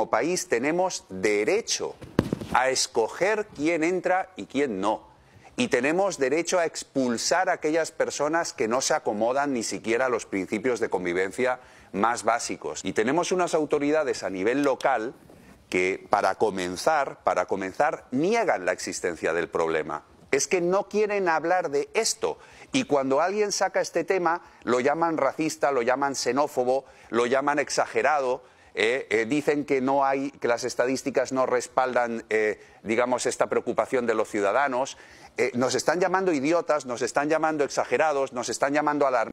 Como país tenemos derecho a escoger quién entra y quién no. Y tenemos derecho a expulsar a aquellas personas que no se acomodan ni siquiera a los principios de convivencia más básicos. Y tenemos unas autoridades a nivel local que para comenzar, para comenzar, niegan la existencia del problema. Es que no quieren hablar de esto. Y cuando alguien saca este tema, lo llaman racista, lo llaman xenófobo, lo llaman exagerado. Eh, eh, dicen que no hay, que las estadísticas no respaldan, eh, digamos, esta preocupación de los ciudadanos. nos están llamando idiotas, nos están llamando exagerados, nos están llamando alarmistas.